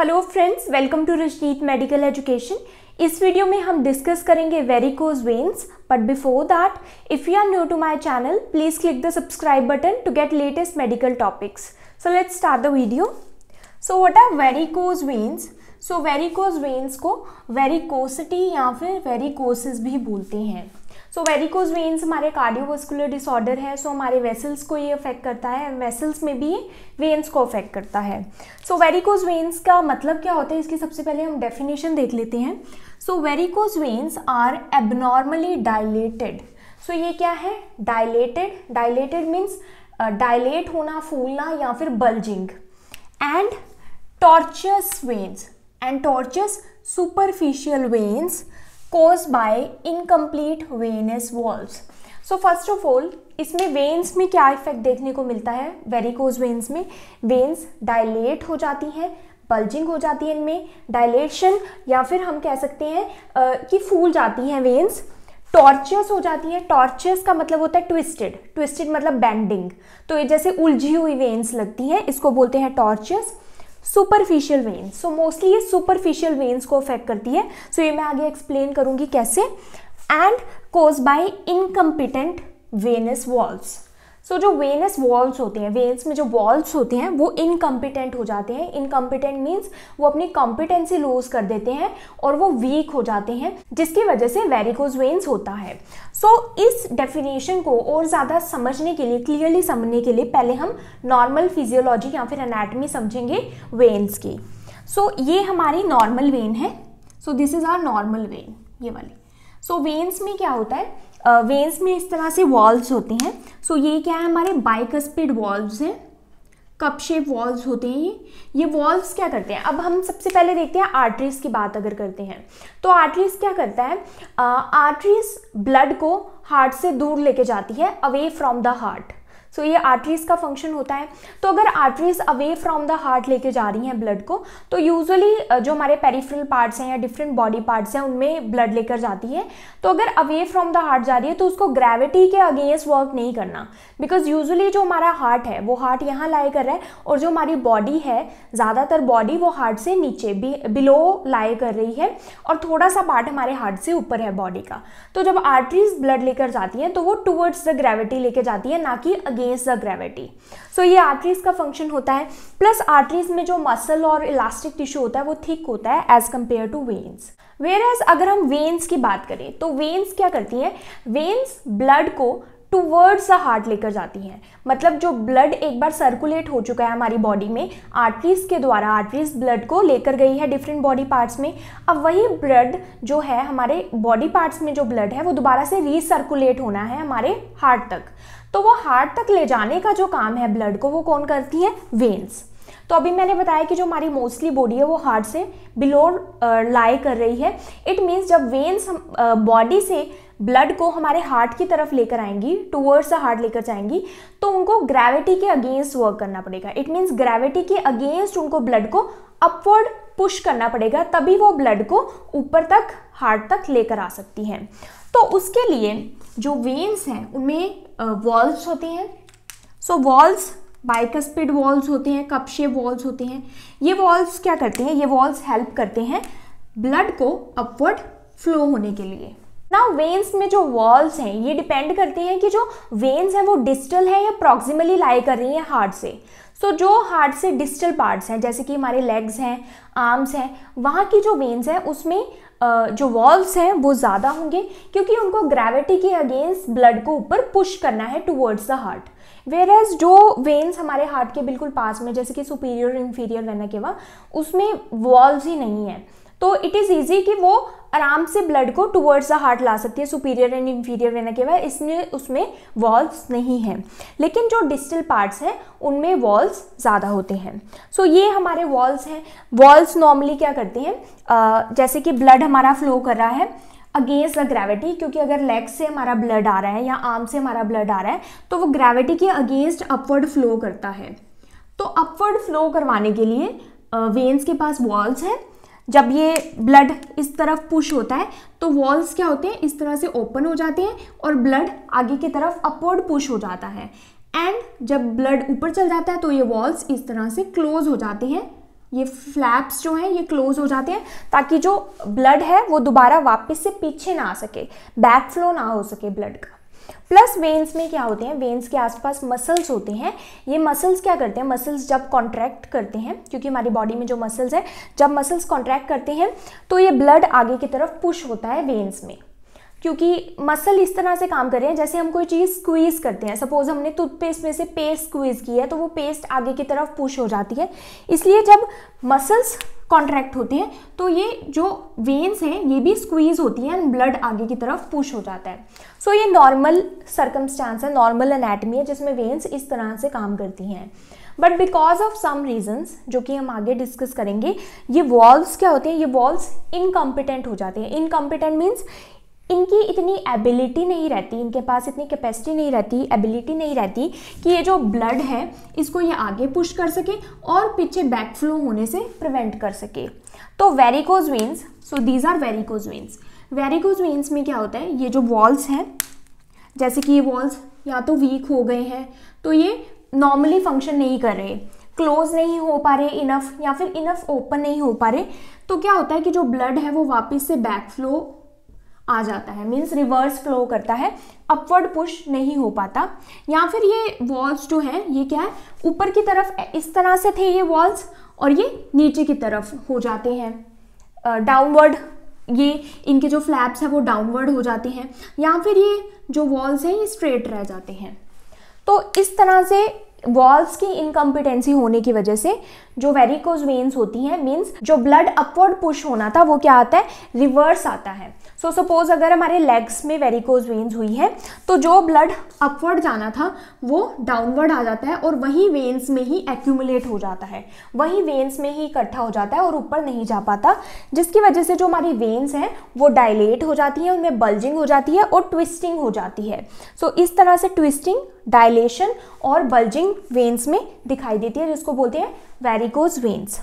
Hello friends welcome to Rajneet medical education इस video में हम डिस्कस करेंगे varicose veins but before that if you are new to my channel please click the subscribe button to get latest medical topics so let's start the video so what are varicose veins so varicose veins को varicosity या फिर varicosis भी बोलते हैं so varicose veins हमारे cardiovascular disorder है so हमारे vessels को ये अफेक्ट करता है वेसल्स में भी वेन्स को अफेक्ट करता है सो वेरिकोज वेन्स का मतलब क्या होता है इसकी सबसे पहले हम डेफिनेशन देख लेते हैं so varicose veins are abnormally dilated so ये क्या है डायलेटेड डायलेटेड मीन्स डायलेट होना फूलना या फिर bulging and tortuous veins and tortuous superficial veins caused by incomplete venous valves so first of all इसमें वेन्स में क्या इफेक्ट देखने को मिलता है वेरिकोज वेन्स में वेन्स डायलेट हो जाती हैं बल्जिंग हो जाती है इनमें डायलेशन या फिर हम कह सकते हैं कि फूल जाती हैं वेन्स टॉर्चर्स हो जाती हैं टॉर्चर्स का मतलब होता है ट्विस्टेड ट्विस्टेड मतलब बैंडिंग तो ये जैसे उलझी हुई वेन्स लगती हैं इसको बोलते हैं tortuous superficial veins so mostly ये सुपरफिशियल वेन्स को अफेक्ट करती है सो so ये मैं आगे एक्सप्लेन करूंगी कैसे and caused by incompetent venous valves so so, जो वेनस वॉल्स होते हैं वेन्स में जो वॉल्स होते हैं वो इनकम्पिटेंट हो जाते हैं इनकम्पिटेंट मीन्स वो अपनी कॉम्पिटेंसी लूज कर देते हैं और वो वीक हो जाते हैं जिसकी वजह से वेरिकोज वेन्स होता है सो so, इस डेफिनेशन को और ज़्यादा समझने के लिए क्लियरली समझने के लिए पहले हम नॉर्मल फिजियोलॉजी या फिर अनाटमी समझेंगे वेन्स की सो so, ये हमारी नॉर्मल वेन है so this is our normal vein ये वाली सो so, वेन्स में क्या होता है वेन्स में इस तरह से वॉल्व्स होते हैं सो so, ये क्या है हमारे बाइकस्पिड वॉल्व्स हैं कप शेप वॉल्व्स होते हैं ये ये वॉल्व्स क्या करते हैं अब हम सबसे पहले देखते हैं आर्टरीज की बात अगर करते हैं तो आर्टरीज क्या करता है आर्टरीज ब्लड को हार्ट से दूर लेके जाती है away from the heart so ये आर्टरीज का फंक्शन होता है तो अगर arteries away from the heart लेके जा रही हैं ब्लड को तो यूजुअली जो हमारे पेरिफेरल पार्ट्स हैं या डिफरेंट बॉडी पार्ट्स हैं उनमें ब्लड लेकर जाती है तो अगर अवे फ्रॉम द हार्ट जा रही है तो उसको ग्रेविटी के अगेंस्ट वर्क नहीं करना बिकॉज यूजअली जो हमारा हार्ट है वो हार्ट यहाँ लाए कर रहा है और जो हमारी बॉडी है ज़्यादातर बॉडी वो हार्ट से नीचे बिलो लाए कर रही है और थोड़ा सा पार्ट हमारे हार्ट से ऊपर है बॉडी का तो जब आर्टरीज ब्लड लेकर जाती हैं तो वो टूवर्ड्स द ग्रेविटी लेके जाती है ना कि अगेंस्ट द ग्रेविटी सो ये आर्टरीज का फंक्शन होता है प्लस आर्टरीज में जो मसल और इलास्टिक टिश्यू होता है वो थिक होता है as compared to veins whereas अगर हम वेन्स की बात करें तो वेन्स क्या करती हैं वेन्स ब्लड को टूवर्ड्स द हार्ट लेकर जाती हैं मतलब जो ब्लड एक बार सर्कुलेट हो चुका है हमारी बॉडी में आर्टरीज के द्वारा आर्टरीज ब्लड को लेकर गई है डिफरेंट बॉडी पार्ट्स में अब वही ब्लड जो है हमारे बॉडी पार्ट्स में जो ब्लड है वो दोबारा से रीसर्कुलेट होना है हमारे हार्ट तक तो वो हार्ट तक ले जाने का जो काम है ब्लड को वो कौन करती है वेन्स तो अभी मैंने बताया कि जो हमारी मोस्टली बॉडी है वो हार्ट से बिलो लाई कर रही है इट मीन्स जब वेन्स बॉडी से ब्लड को हमारे हार्ट की तरफ लेकर आएंगी टूवर्ड्स हार्ट लेकर जाएंगी तो उनको ग्रेविटी के अगेंस्ट वर्क करना पड़ेगा इट मीन्स ग्रेविटी के अगेंस्ट उनको ब्लड को अपवर्ड पुश करना पड़ेगा तभी वो ब्लड को ऊपर तक हार्ट तक लेकर आ सकती हैं तो उसके लिए जो वेन्स हैं उनमें वॉल्व्स होते हैं सो बाइक बाइकस्पिड वॉल्स होते हैं कप शेप होते हैं ये वॉल्स क्या करते हैं ये वॉल्स हेल्प करते हैं ब्लड को अपवर्ड फ्लो होने के लिए ना वेन्स में जो वॉल्स हैं ये डिपेंड करते हैं कि जो वेन्स हैं वो डिस्टल हैं या प्रॉक्सिमली लाई कर रही हैं हार्ट से सो so, जो हार्ट से डिस्टल पार्ट्स हैं जैसे कि हमारे लेग्स हैं आर्म्स हैं वहाँ की जो वेन्स हैं उसमें जो वॉल्स हैं वो ज़्यादा होंगे क्योंकि उनको ग्रेविटी के अगेंस्ट ब्लड को ऊपर पुश करना है towards the heart whereas जो वेन्स हमारे हार्ट के बिल्कुल पास में जैसे कि सुपीरियर इंफीरियर वेना केवा उसमें वॉल्स ही नहीं है तो इट इज़ ईजी कि वो आराम से ब्लड को टूवर्ड्स द हार्ट ला सकती है सुपीरियर एंड इंफीरियर वेना के बाद इसमें उसमें वॉल्व्स नहीं हैं लेकिन जो डिस्टल पार्ट्स हैं उनमें वॉल्व्स ज़्यादा होते हैं सो so, ये हमारे वॉल्स हैं वॉल्स नॉर्मली क्या करते हैं uh, जैसे कि ब्लड हमारा फ्लो कर रहा है अगेंस्ट द ग्रेविटी क्योंकि अगर लेग से हमारा ब्लड आ रहा है या आर्म से हमारा ब्लड आ रहा है तो वो ग्रेविटी के अगेंस्ट अपवर्ड फ्लो करता है तो अपवर्ड फ्लो करवाने के लिए वेन्स uh, के पास वॉल्स हैं जब ये ब्लड इस तरफ पुश होता है तो वॉल्स क्या होते हैं इस तरह से ओपन हो जाते हैं और ब्लड आगे की तरफ अपवर्ड पुश हो जाता है एंड जब ब्लड ऊपर चल जाता है तो ये वॉल्स इस तरह से क्लोज हो जाते हैं ये फ्लैप्स जो हैं ये क्लोज हो जाते हैं ताकि जो ब्लड है वो दोबारा वापस से पीछे ना आ सके बैक फ्लो ना हो सके ब्लड का प्लस वेन्स में क्या होते हैं वेन्स के आसपास मसल्स होते हैं ये मसल्स क्या करते हैं मसल्स जब कॉन्ट्रैक्ट करते हैं क्योंकि हमारी बॉडी में जो मसल्स हैं जब मसल्स कॉन्ट्रैक्ट करते हैं तो ये ब्लड आगे की तरफ पुश होता है वेन्स में क्योंकि मसल इस तरह से काम कर रहे हैं जैसे हम कोई चीज़ स्क्वीज़ करते हैं सपोज़ हमने टूथपेस्ट में से पेस्ट स्क्वीज़ की है तो वो पेस्ट आगे की तरफ पुश हो जाती है इसलिए जब मसल्स कॉन्ट्रैक्ट होते हैं तो ये जो वेन्स हैं ये भी स्क्वीज़ होती हैं एंड ब्लड आगे की तरफ पुश हो जाता है सो so, ये नॉर्मल सर्कमस्टांस है नॉर्मल अनेटमी है जिसमें वेन्स इस तरह से काम करती हैं but because of some reasons जो कि हम आगे डिस्कस करेंगे ये वॉल्व्स क्या होते हैं ये वॉल्व इनकम्पिटेंट हो जाते हैं इनकम्पिटेंट मीन्स इनकी इतनी एबिलिटी नहीं रहती इनके पास इतनी कैपेसिटी नहीं रहती एबिलिटी नहीं रहती कि ये जो ब्लड है इसको ये आगे पुश कर सके और पीछे बैक फ्लो होने से प्रिवेंट कर सके तो varicose veins so these are varicose veins varicose veins में क्या होता है ये जो वॉल्स हैं जैसे कि ये वॉल्स या तो वीक हो गए हैं तो ये नॉर्मली फंक्शन नहीं कर रहे क्लोज नहीं हो पा रहे इनफ या फिर इनफ ओपन नहीं हो पा रहे तो क्या होता है कि जो ब्लड है वो वापस से बैक फ्लो आ जाता है मीन्स रिवर्स फ्लो करता है अपवर्ड पुश नहीं हो पाता या फिर ये वॉल्स जो हैं ये क्या है ऊपर की तरफ इस तरह से थे ये वॉल्स और ये नीचे की तरफ हो जाते हैं डाउनवर्ड ये इनके जो फ्लैप्स हैं वो डाउनवर्ड हो जाते हैं या फिर ये जो वॉल्स हैं ये स्ट्रेट रह जाते हैं तो इस तरह से वॉल्स की इनकम्पिटेंसी होने की वजह से जो वेरिकोज वेन्स होती हैं मीन्स जो ब्लड अपवर्ड पुश होना था वो क्या आता है रिवर्स आता है सो so, सपोज अगर हमारे लेग्स में वेरिकोज वेन्स हुई है तो जो ब्लड अपवर्ड जाना था वो डाउनवर्ड आ जाता है और वहीं वेन्स में ही एक्यूमुलेट हो जाता है वही वेन्स में ही इकट्ठा हो जाता है और ऊपर नहीं जा पाता जिसकी वजह से जो हमारी वेन्स हैं वो डायलेट हो जाती हैं उनमें बल्जिंग हो जाती है और ट्विस्टिंग हो जाती है सो so, इस तरह से ट्विस्टिंग डायलेशन और बल्जिंग वेन्स में दिखाई देती है जिसको बोलते हैं वेरिकोज वेन्स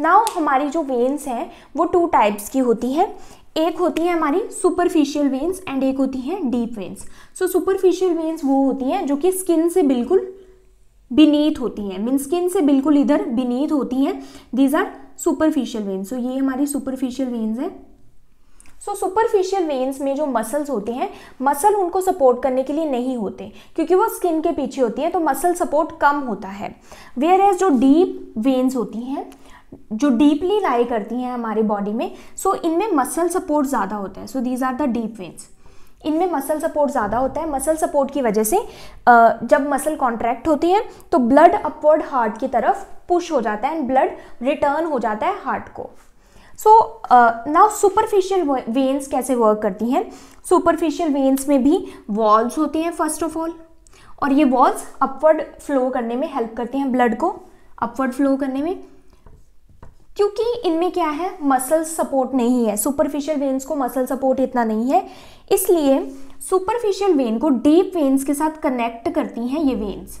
नाउ हमारी जो वेन्स हैं वो टू टाइप्स की होती हैं एक होती है हमारी सुपरफिशियल वेन्स एंड एक होती है deep veins so superficial veins वो होती हैं जो कि स्किन से बिल्कुल बीनीथ होती हैं मीन स्किन से बिल्कुल इधर बीनीथ होती हैं these are superficial veins so ये हमारी सुपरफिशियल वेन्स है सो सुपरफिशियल वेन्स में जो मसल्स होते हैं मसल उनको सपोर्ट करने के लिए नहीं होते क्योंकि वो स्किन के पीछे होती हैं तो मसल सपोर्ट कम होता है वेयर एज जो डीप वेन्स होती हैं जो डीपली लाई करती हैं हमारे बॉडी में सो so इनमें मसल सपोर्ट ज़्यादा होता है so these are the deep veins इनमें मसल सपोर्ट ज़्यादा होता है मसल सपोर्ट की वजह से जब मसल कॉन्ट्रैक्ट होती हैं तो ब्लड अपवर्ड हार्ट की तरफ पुश हो जाता है एंड ब्लड रिटर्न हो जाता है हार्ट को सो नाउ सुपरफिशियल वेन्स कैसे वर्क करती हैं सुपरफिशियल वेन्स में भी वॉल्स होते हैं फर्स्ट ऑफ ऑल और ये वॉल्स अपवर्ड फ्लो करने में हेल्प करते हैं ब्लड को अपवर्ड फ्लो करने में क्योंकि इनमें क्या है मसल सपोर्ट नहीं है सुपरफिशियल वेन्स को मसल सपोर्ट इतना नहीं है इसलिए सुपरफिशियल वेन को डीप वेन्स के साथ कनेक्ट करती हैं ये वेन्स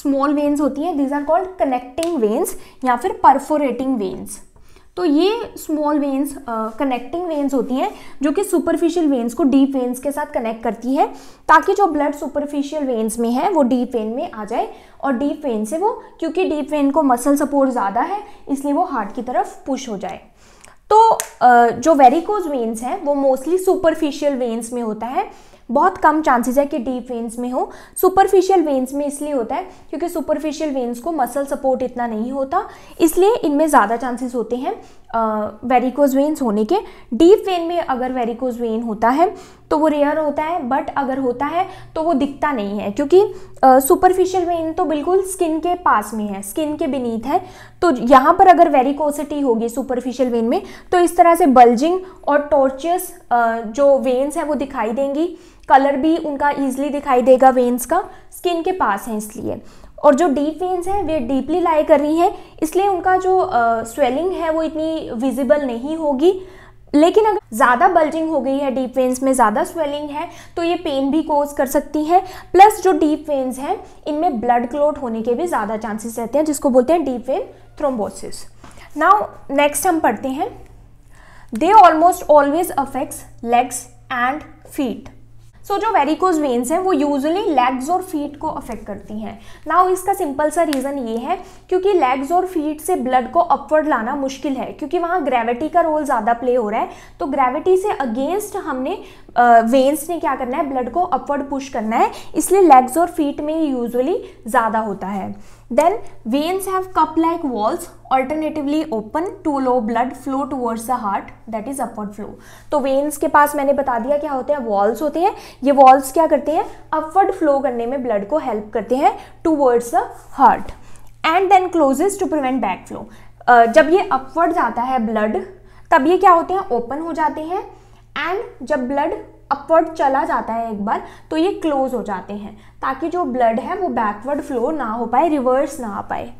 स्मॉल वेन्स होती हैं these are called connecting veins या फिर परफोरेटिंग वेन्स तो ये स्मॉल वेन्स कनेक्टिंग वेन्स होती हैं जो कि सुपरफिशियल वेन्स को डीप वेन्स के साथ कनेक्ट करती है ताकि जो ब्लड सुपरफिशियल वेन्स में है वो डीप वेन में आ जाए और डीप वेन से वो क्योंकि डीप वेन को मसल सपोर्ट ज़्यादा है इसलिए वो हार्ट की तरफ पुश हो जाए तो uh, जो वेरिकोज वेन्स हैं वो मोस्टली सुपरफिशियल वेन्स में होता है बहुत कम चांसेस है कि डीप वेंस में हो सुपरफिशियल वेंस में इसलिए होता है क्योंकि सुपरफिशियल वेंस को मसल सपोर्ट इतना नहीं होता इसलिए इनमें ज़्यादा चांसेस होते हैं वेरिकोज वेन्स होने के डीप वेन में अगर वेरिकोज वेन होता है तो वो रेयर होता है बट अगर होता है तो वो दिखता नहीं है क्योंकि सुपरफिशियल वेन तो बिल्कुल स्किन के पास में है स्किन के बिनीत है तो यहाँ पर अगर वेरिकोसिटी होगी सुपरफिशियल वेन में तो इस तरह से बल्जिंग और टॉर्चस जो वेन्स हैं वो दिखाई देंगी कलर भी उनका ईजिली दिखाई देगा वेन्स का स्किन के पास है इसलिए और जो डीप वेन्स हैं वे डीपली लाई कर रही हैं इसलिए उनका जो स्वेलिंग है वो इतनी विजिबल नहीं होगी लेकिन अगर ज़्यादा बल्जिंग हो गई है डीप वेन्स में ज़्यादा स्वेलिंग है तो ये पेन भी कोज कर सकती है प्लस जो डीप वेन्स हैं इनमें ब्लड क्लोट होने के भी ज़्यादा चांसेस रहते हैं जिसको बोलते हैं deep vein thrombosis now next हम पढ़ते हैं they almost always affects legs and feet so so, जो वेरिकोज वेन्स हैं वो यूजली लेग्स और फीट को अफेक्ट करती हैं नाउ इसका सिंपल सा रीज़न ये है क्योंकि लेग्स और फीट से ब्लड को अपवर्ड लाना मुश्किल है क्योंकि वहाँ ग्रेविटी का रोल ज़्यादा प्ले हो रहा है तो ग्रेविटी से अगेंस्ट हमने वेन्स ने क्या करना है ब्लड को अपवर्ड पुश करना है इसलिए लेग्स और फीट में यूजली ज़्यादा होता है Then veins have cup-like walls alternatively open to allow blood flow towards the heart that is upward flow. तो veins ke paas maine bata diya kya hote hain walls hote hain ye walls kya karte hain upward flow karne mein blood ko help karte hain towards the heart and then closes to prevent back flow. Uh, jab ye upward jata hai blood tab ye kya hote hain open ho jate hain and jab blood upward चला जाता है एक बार तो ये close हो जाते हैं ताकि जो ब्लड है वो बैकवर्ड फ्लो ना हो पाए रिवर्स ना आ पाए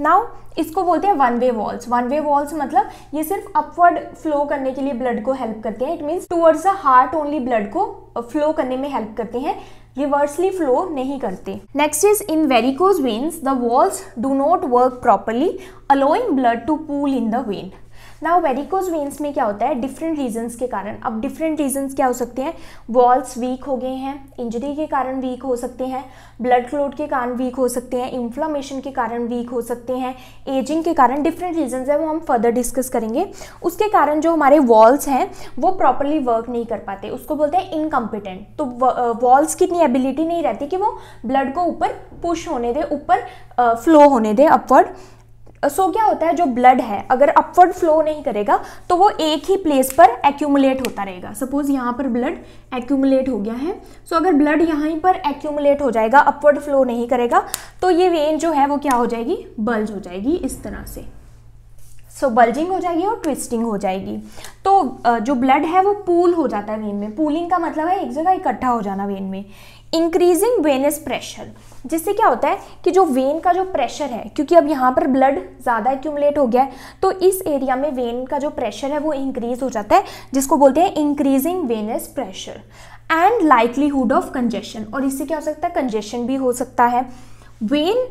नाउ इसको बोलते हैं one way valves one way valves मतलब ये सिर्फ अपवर्ड फ्लो करने के लिए ब्लड को हेल्प करते हैं it means towards the heart only blood को फ्लो uh, करने में हेल्प करते हैं रिवर्सली फ्लो नहीं करते next is in varicose veins the valves do not work properly allowing blood to pool in the vein now varicose veins में क्या होता है डिफरेंट रीजन्स के कारण अब डिफरेंट रीजन्स क्या हो सकते हैं वॉल्स वीक हो गए हैं इंजरी के कारण वीक हो सकते हैं ब्लड क्लोट के कारण वीक हो सकते हैं इन्फ्लामेशन के कारण वीक हो सकते हैं एजिंग के कारण डिफरेंट रीजन्स है वो हम फर्दर डिस्कस करेंगे उसके कारण जो हमारे वॉल्स हैं वो प्रॉपरली वर्क नहीं कर पाते उसको बोलते हैं इनकम्पिटेंट तो वॉल्स की इतनी एबिलिटी नहीं रहती कि वो ब्लड को ऊपर पुश होने दे ऊपर फ्लो होने दे अपवर्ड सो uh, so, क्या होता है जो ब्लड है अगर अपवर्ड फ्लो नहीं करेगा तो वो एक ही प्लेस पर एक्यूमुलेट होता रहेगा सपोज यहाँ पर ब्लड एक्यूमुलेट हो गया है सो so, अगर ब्लड यहाँ पर एक्यूमुलेट हो जाएगा अपवर्ड फ्लो नहीं करेगा तो ये वेन जो है वो क्या हो जाएगी बल्ज हो जाएगी इस तरह से सो so, बल्जिंग हो जाएगी और ट्विस्टिंग हो जाएगी तो uh, जो ब्लड है वो पूल हो जाता है वेन में पूलिंग का मतलब है एक जगह इकट्ठा हो जाना वेन में इंक्रीजिंग वेनस प्रेशर जिससे क्या होता है कि जो वेन का जो प्रेशर है क्योंकि अब यहाँ पर ब्लड ज़्यादा एक्यूमलेट हो गया है तो इस एरिया में वेन का जो प्रेशर है वो इंक्रीज़ हो जाता है जिसको बोलते हैं increasing venous pressure and likelihood of congestion और इससे क्या हो सकता है कंजेशन भी हो सकता है vein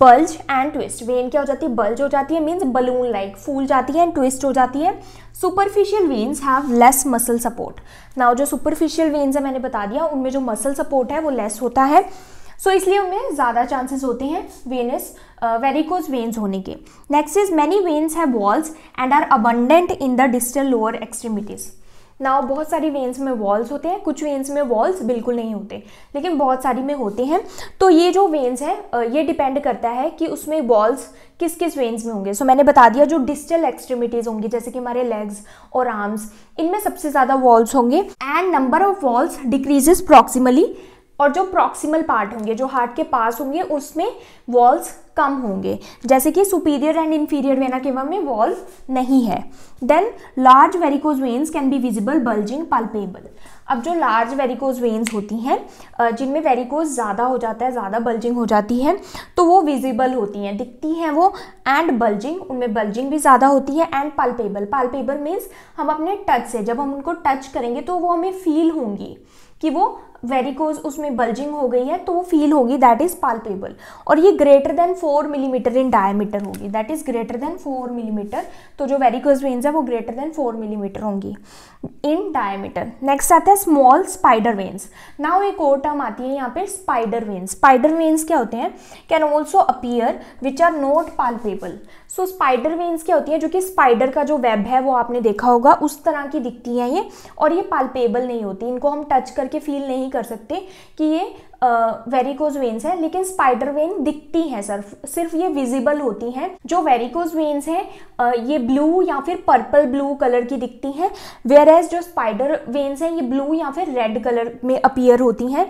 bulge and twist vein क्या हो जाती है बल्ज हो जाती है मीन्स बलून लाइक फूल जाती है एंड ट्विस्ट हो जाती है superficial veins have less muscle support now जो सुपरफिशियल वेन्स है मैंने बता दिया उनमें जो मसल सपोर्ट है वो लेस होता है सो इसलिए उनमें ज़्यादा चांसेस होते हैं वेनस वेरिकोज वेन्स होने के next is many veins have valves and are abundant in the distal lower extremities now बहुत सारी वेन्स में वॉल्स होते हैं कुछ वेन्स में वॉल्स बिल्कुल नहीं होते लेकिन बहुत सारी में होते हैं तो ये जो वेन्स हैं uh, ये डिपेंड करता है कि उसमें वॉल्स किस किस वेन्स में होंगे सो so, मैंने बता दिया जो डिस्टल एक्सट्रीमिटीज़ होंगी जैसे कि हमारे लेग्स और आर्म्स इनमें सबसे ज़्यादा वॉल्स होंगे and number of valves decreases proximally और जो प्रॉक्सिमल पार्ट होंगे जो हार्ट के पास होंगे उसमें वॉल्स कम होंगे जैसे कि superior and inferior vena cava में वॉल्व नहीं है then large varicose veins can be visible bulging palpable अब जो लार्ज वेरिकोज वेन्स होती हैं जिनमें वेरिकोज ज़्यादा हो जाता है ज़्यादा बल्जिंग हो जाती है तो वो विजिबल होती हैं दिखती हैं वो एंड बल्जिंग उनमें बल्जिंग भी ज़्यादा होती है एंड पल्पेबल पल्पेबल मीन्स हम अपने टच से जब हम उनको टच करेंगे तो वो हमें फील होंगी कि वो वेरिकोज उसमें बल्जिंग हो गई है तो वो फील होगी दैट इज़ पाल्पेबल और ये greater than four millimetre in diameter होगी that is greater than four millimetre तो जो वेरिकोज वेन्स है वो ग्रेटर देन फोर मिलीमीटर होंगी इन डायमीटर नेक्स्ट आता है स्मॉल स्पाइडर वेन्स नाउ एक और टर्म आती है यहाँ पे स्पाइडर वेन्स स्पाइडर वेन्स क्या होते हैं can also appear which are not palpable so spider veins क्या होती है जो कि स्पाइडर का जो वेब है वो आपने देखा होगा उस तरह की दिखती हैं ये और ये पाल्पेबल नहीं होती इनको हम टच करके फील नहीं नहीं कर सकते कि ये वेरिकोज वेन्स है लेकिन स्पाइडर वेन दिखती हैं सर सिर्फ ये विजिबल होती हैं जो वेरिकोज वेन्स हैं ये ब्लू या फिर पर्पल ब्लू कलर की दिखती हैं वेयर एज जो स्पाइडर वेन्स हैं ये ब्लू या फिर रेड कलर में अपियर होती हैं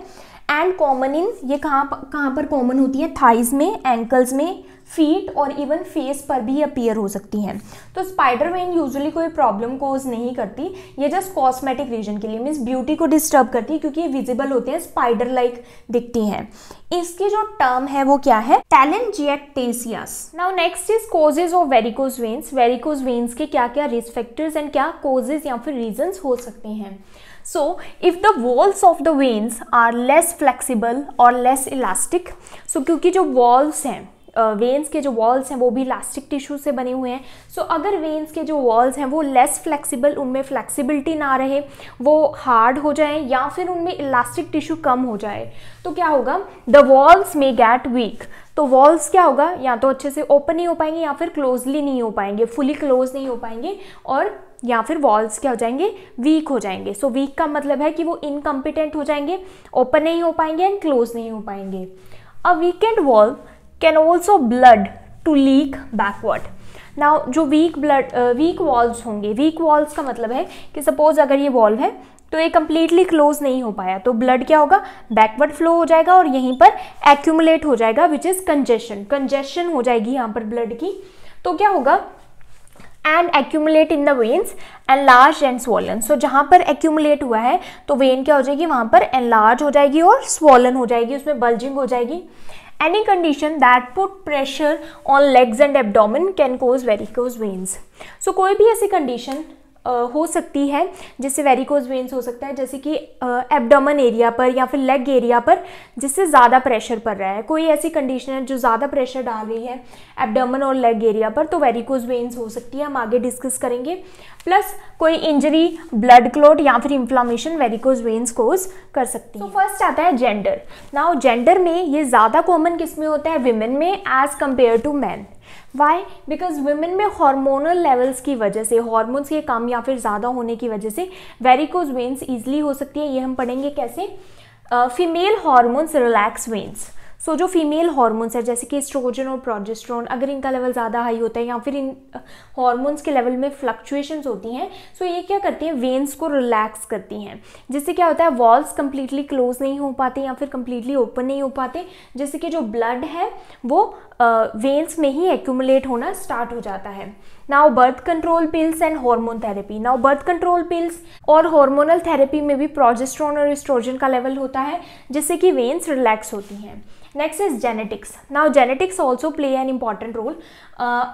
एंड कॉमन इन ये कहाँ कहाँ पर कॉमन होती है थाइज में एंकल्स में फीट और इवन फेस पर भी अपीयर हो सकती हैं तो स्पाइडर वेन यूजुअली कोई प्रॉब्लम कोज नहीं करती ये जस्ट कॉस्मेटिक रीजन के लिए मीन्स ब्यूटी को डिस्टर्ब करती है क्योंकि ये विजिबल होते हैं स्पाइडर लाइक दिखती हैं इसकी जो टर्म है वो क्या है telangiectasias now next is causes of varicose veins varicose veins के क्या क्या रिस्क फैक्टर्स एंड क्या कोजेज या फिर रीजन्स हो सकते हैं so if the valves of the veins are less flexible और लेस इलास्टिक सो क्योंकि जो वॉल्स हैं वेंस के जो वॉल्स हैं वो भी इलास्टिक टिश्यू से बने हुए हैं सो so, अगर वेंस के जो वॉल्स हैं वो लेस फ्लेक्सिबल उनमें फ्लेक्सिबिलिटी ना रहे वो हार्ड हो जाए या फिर उनमें इलास्टिक टिश्यू कम हो जाए तो क्या होगा the valves may get weak तो वॉल्स क्या होगा या तो अच्छे से ओपन नहीं हो पाएंगे या फिर क्लोजली नहीं हो पाएंगे फुली क्लोज नहीं हो पाएंगे और या फिर वॉल्स क्या हो जाएंगे वीक हो जाएंगे सो so, वीक का मतलब है कि वो इनकम्पिटेंट हो जाएंगे ओपन नहीं हो पाएंगे एंड क्लोज नहीं हो पाएंगे a weakened valve can also blood to leak backward now जो वीक ब्लड वीक वॉल्व होंगे वीक वॉल्स का मतलब है कि सपोज अगर ये वॉल्व है तो ये कम्प्लीटली क्लोज नहीं हो पाया तो ब्लड क्या होगा बैकवर्ड फ्लो हो जाएगा और यहीं पर एक्यूमुलेट हो जाएगा विच इज़ कंजेशन कंजेशन हो जाएगी यहाँ पर ब्लड की तो क्या होगा and accumulate in the veins and large and swollen so जहाँ पर एक्यूमुलेट हुआ है तो वेन क्या हो जाएगी वहाँ पर एनलार्ज हो जाएगी और स्वॉलन हो जाएगी उसमें बल्जिंग हो जाएगी Any condition that put pressure on legs and abdomen can cause varicose veins. So कोई भी ऐसी condition हो सकती है जिससे वेरिकोज वेन्स हो सकता है जैसे कि एब्डोमन एरिया पर या फिर लेग एरिया पर जिससे ज़्यादा प्रेशर पड़ रहा है कोई ऐसी कंडीशन है जो ज़्यादा प्रेशर डाल रही है एबडमन और लेग एरिया पर तो वेरिकोज वेन्स हो सकती है हम आगे डिस्कस करेंगे प्लस कोई इंजरी ब्लड क्लोट या फिर इंफ्लामेशन वेरिकोज वेंस कोज कर सकती है तो फर्स्ट आता है जेंडर नाउ जेंडर में ये ज़्यादा कॉमन किस में होता है विमेन में as compared to man why because women में हार्मोनल लेवल्स की वजह से हार्मोन्स के कम या फिर ज़्यादा होने की वजह से वेरिकोज वेन्स ईजिली हो सकती है ये हम पढ़ेंगे कैसे female hormones relax veins so so, जो फीमेल हॉर्मोन्स है जैसे कि एस्ट्रोजन और प्रोजेस्ट्रोन अगर इनका लेवल ज़्यादा हाई होता है या फिर इन हॉर्मोन्स के लेवल में फ्लक्चुएशंस होती हैं सो so ये क्या करती हैं वेन्स को रिलैक्स करती हैं जिससे क्या होता है वॉल्स कम्प्लीटली क्लोज नहीं हो पाते या फिर कम्प्लीटली ओपन नहीं हो पाते जिससे कि जो ब्लड है वो वेन्स में ही एक्यूमुलेट होना स्टार्ट हो जाता है now birth control pills and hormone therapy now birth control pills और हार्मोनल थेरेपी में भी प्रोजेस्ट्रॉन और एस्ट्रोजन का लेवल होता है जिससे कि वेन्स रिलैक्स होती हैं next is genetics now genetics also play an important role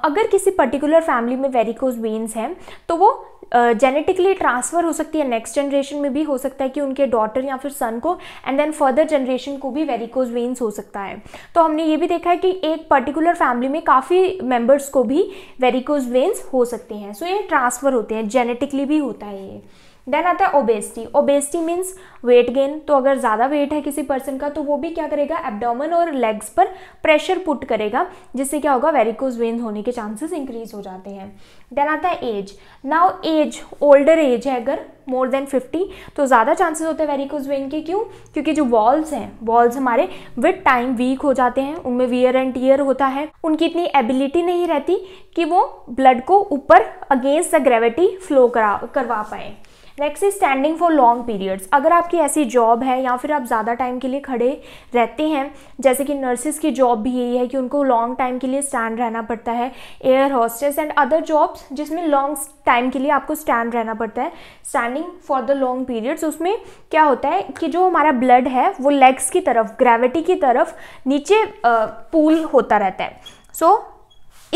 अगर किसी पर्टिकुलर फैमिली में वेरिकोज वेन्स हैं तो वो जेनेटिकली ट्रांसफ़र हो सकती है नेक्स्ट जनरेशन में भी हो सकता है कि उनके डॉटर या फिर सन को एंड देन फर्दर जनरेशन को भी वेरिकोज वेन्स हो सकता है तो हमने ये भी देखा है कि एक पर्टिकुलर फैमिली में काफ़ी मेम्बर्स को भी वेरिकोज वेन्स हो सकते हैं सो so, ये ट्रांसफ़र होते हैं जेनेटिकली भी होता है ये देन आता है obesity obesity means weight gain तो अगर ज़्यादा वेट है किसी पर्सन का तो वो भी क्या करेगा एबडोमन और लेग्स पर प्रेशर पुट करेगा जिससे क्या होगा वेरिकोज वेन होने के चांसेस इंक्रीज हो जाते हैं देन आता है age now age older age है अगर मोर देन 50 तो ज़्यादा चांसेस होते हैं वेरिकोज वेन के क्यों क्योंकि जो वॉल्स हैं वॉल्स हमारे विद टाइम वीक हो जाते हैं उनमें वियर एंड टीयर होता है उनकी इतनी एबिलिटी नहीं रहती कि वो ब्लड को ऊपर अगेंस्ट द ग्रेविटी फ्लो करा करवा पाए next is standing for long periods अगर आपकी ऐसी जॉब है या फिर आप ज़्यादा टाइम के लिए खड़े रहते हैं जैसे कि नर्सेज की जॉब भी यही है कि उनको लॉन्ग टाइम के लिए स्टैंड रहना पड़ता है air hostess and other jobs जिसमें लॉन्ग टाइम के लिए आपको स्टैंड रहना पड़ता है standing for the long periods उसमें क्या होता है कि जो हमारा ब्लड है वो लेग्स की तरफ ग्रेविटी की तरफ नीचे पूल होता रहता है सो so,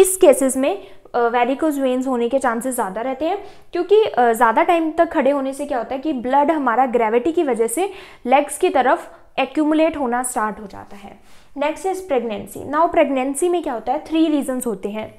इस केसेस में वेरिकोज वेंस होने के चांसेस ज़्यादा रहते हैं क्योंकि ज़्यादा टाइम तक खड़े होने से क्या होता है कि ब्लड हमारा ग्रेविटी की वजह से लेग्स की तरफ एक्यूमुलेट होना स्टार्ट हो जाता है next is pregnancy now pregnancy में क्या होता है थ्री रीजंस होते हैं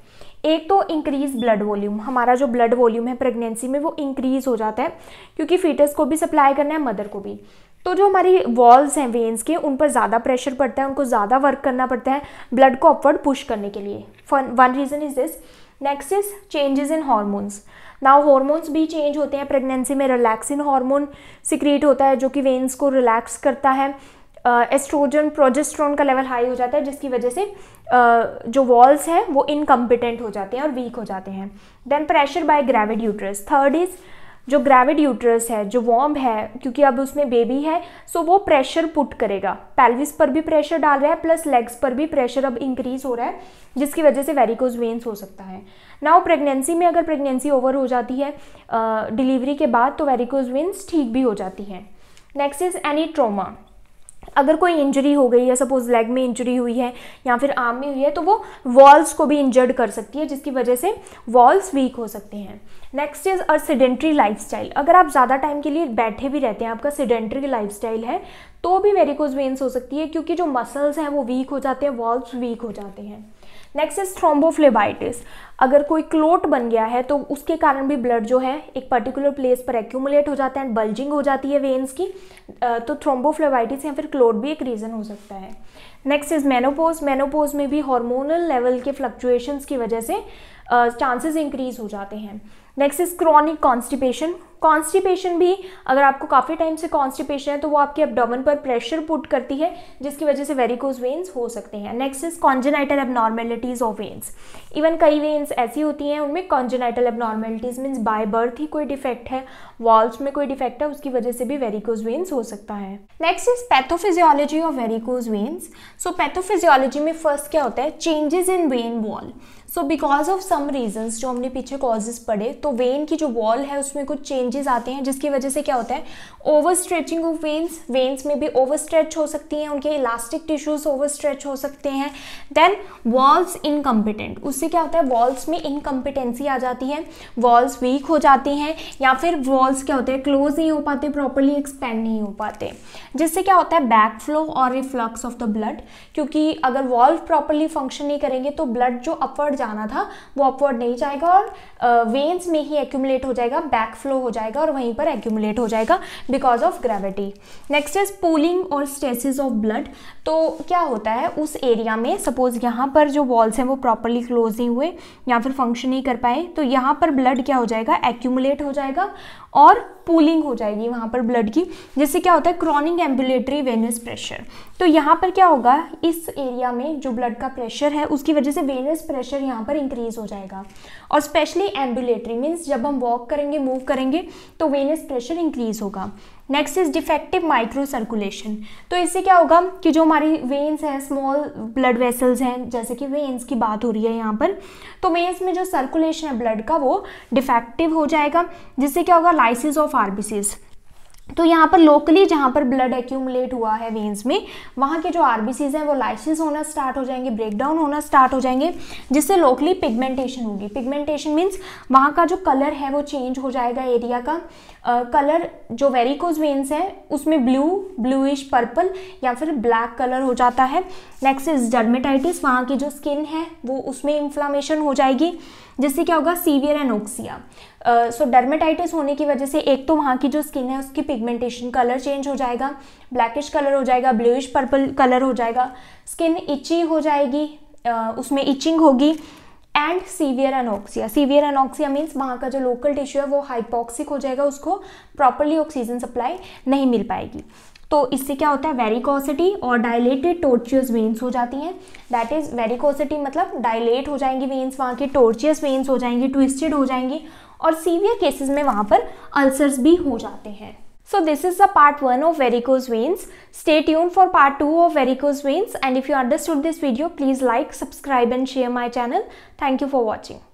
एक तो इंक्रीज ब्लड वॉल्यूम हमारा जो ब्लड वॉल्यूम है प्रेगनेंसी में वो इंक्रीज हो जाता है क्योंकि फीटस को भी सप्लाई करना है मदर को भी तो जो हमारी वॉल्स हैं वेन्स के उन पर ज़्यादा प्रेशर पड़ता है उनको ज़्यादा वर्क करना पड़ता है ब्लड को अपवर्ड पुश करने के लिए फन one reason is this next is changes in hormones now hormones भी चेंज होते हैं प्रेगनेंसी में रिलैक्सिन हार्मोन सिक्रिएट होता है जो कि वेन्स को रिलैक्स करता है एस्ट्रोजन uh, प्रोजेस्ट्रॉन का लेवल हाई हो जाता है जिसकी वजह से uh, जो वॉल्स हैं वो इनकम्पिटेंट हो जाते हैं और वीक हो जाते हैं then pressure by gravid uterus third is जो ग्रेविड यूट्रस है जो वॉम्ब है क्योंकि अब उसमें बेबी है सो वो प्रेशर पुट करेगा पैल्विस पर भी प्रेशर डाल रहा है प्लस लेग्स पर भी प्रेशर अब इंक्रीज हो रहा है जिसकी वजह से वेरिकोज वेंस हो सकता है नाउ प्रेगनेंसी में अगर प्रेगनेंसी ओवर हो जाती है डिलीवरी के बाद तो वेरिकोज वेंस ठीक भी हो जाती हैं नेक्स्ट इज़ एनी ट्रोमा अगर कोई इंजरी हो गई है सपोज लेग में इंजरी हुई है या फिर आर्म में हुई है तो वो वॉल्स को भी इंजर्ड कर सकती है जिसकी वजह से वॉल्स वीक हो सकते हैं next is a lifestyle अगर आप ज़्यादा टाइम के लिए बैठे भी रहते हैं आपका लाइफ स्टाइल है तो भी वेरिकोज वेंस हो सकती है क्योंकि जो मसल्स हैं वो वीक हो जाते हैं वॉल्व वीक हो जाते हैं नेक्स्ट इज थ्रोम्बोफ्लेबाइटिस अगर कोई क्लोट बन गया है तो उसके कारण भी ब्लड जो है एक पर्टिकुलर प्लेस पर एक्यूमुलेट हो जाता है बल्जिंग हो जाती है वेन्स की तो थ्रोम्बोफ्लेबाइटिस या फिर क्लोट भी एक रीज़न हो सकता है नेक्स्ट इज मेनोपोज मेनोपोज में भी हॉर्मोनल लेवल के फ्लक्चुएशंस की वजह से चांसेस uh, इंक्रीज हो जाते हैं next is chronic constipation constipation भी अगर आपको काफ़ी टाइम से कॉन्स्टिपेशन है तो वो आपके एबडोमन पर प्रेशर पुट करती है जिसकी वजह से वेरिकोज वेन्स हो सकते हैं next is congenital abnormalities of veins even कई वेन्स ऐसी होती हैं उनमें congenital abnormalities means by birth ही कोई डिफेक्ट है वॉल्स में कोई डिफेक्ट है उसकी वजह से भी वेरिकोज वेन्स हो सकता है next is pathophysiology of varicose veins so pathophysiology में फर्स्ट क्या होता है changes in vein wall so because of some reasons जो हमने पीछे कॉजेज पढ़े तो वेन की जो वॉल है उसमें कुछ चेंजेस आते हैं जिसकी वजह से क्या होता है over stretching of veins veins में भी ओवर स्ट्रेच हो सकती हैं उनके इलास्टिक टिश्यूज ओवर स्ट्रेच हो सकते हैं देन वॉल्स इनकम्पिटेंट उससे क्या होता है वॉल्स में इनकम्पिटेंसी आ जाती है वॉल्स वीक हो जाती हैं या फिर वॉल्स क्या होते हैं क्लोज नहीं हो पाते प्रॉपरली एक्सपेंड नहीं हो पाते जिससे क्या होता है बैक फ्लो और रिफ्लक्स ऑफ द ब्लड क्योंकि अगर वॉल्व प्रॉपरली फंक्शन नहीं करेंगे तो ब्लड जो अपवर्ड जाना था वो अपवर्ड नहीं जाएगा और वेन्स में ही एक्यूमुलेट हो जाएगा बैक फ्लो हो जाएगा और वहीं पर एक्यूमुलेट हो जाएगा because of gravity next is pooling और स्ट्रेसेस ऑफ ब्लड तो क्या होता है उस एरिया में सपोज यहाँ पर जो वॉल्स हैं वो प्रॉपरली क्लोज नहीं हुए या फिर फंक्शन नहीं कर पाए तो यहाँ पर ब्लड क्या हो जाएगा एक्यूमुलेट हो जाएगा और पूलिंग हो जाएगी वहाँ पर ब्लड की जिससे क्या होता है क्रॉनिक एम्बुलेटरी वेनस प्रेशर तो यहाँ पर क्या होगा इस एरिया में जो ब्लड का प्रेशर है उसकी वजह से वेनस प्रेशर यहाँ पर इंक्रीज हो जाएगा और स्पेशली एम्बुलेटरी मीन्स जब हम वॉक करेंगे मूव करेंगे तो वेनस प्रेशर इंक्रीज होगा next is defective microcirculation तो इससे क्या होगा कि जो हमारी वेन्स हैं स्मॉल ब्लड वेसल्स हैं जैसे कि वेन्स की बात हो रही है यहाँ पर तो वेन्स में जो सर्कुलेशन है ब्लड का वो डिफेक्टिव हो जाएगा जिससे क्या होगा लाइसिस ऑफ आरबीसीज़ तो यहाँ पर लोकली जहाँ पर ब्लड एक्यूमलेट हुआ है वेन्स में वहाँ के जो आर हैं वो लाइसिस होना स्टार्ट हो जाएंगे ब्रेकडाउन होना स्टार्ट हो जाएंगे जिससे लोकली पिगमेंटेशन होगी पिगमेंटेशन मीन्स वहाँ का जो कलर है वो चेंज हो जाएगा एरिया का कलर uh, जो वेरिकोज वेंस है उसमें ब्लू ब्लूइश पर्पल या फिर ब्लैक कलर हो जाता है नेक्स्ट इज डर्मेटाइटिस वहाँ की जो स्किन है वो उसमें इन्फ्लामेशन हो जाएगी जिससे क्या होगा severe anoxia so uh, dermatitis so होने की वजह से एक तो वहाँ की जो स्किन है उसकी पिगमेंटेशन कलर चेंज हो जाएगा ब्लैकिश कलर हो जाएगा ब्लूइश पर्पल कलर हो जाएगा स्किन इची हो जाएगी uh, उसमें इचिंग होगी and severe anoxia severe anoxia means वहाँ का जो लोकल टिश्यू है वो हाइपॉक्सिक हो जाएगा उसको प्रॉपरली ऑक्सीजन सप्लाई नहीं मिल पाएगी तो इससे क्या होता है वेरिकोसिटी और डायलेटेड टोर्चियस वेन्स हो जाती हैं दैट इज़ वेरिकोसिटी मतलब डायलेट हो जाएंगी वेन्स वहाँ की टोर्चियस वेन्स हो जाएंगी ट्विस्टेड हो जाएंगी और सीवियर केसेस में वहाँ पर अल्सर्स भी हो जाते हैं so this is the part one of varicose veins stay tune for part two of varicose veins and if you understood this video please like subscribe and share my channel thank you for watching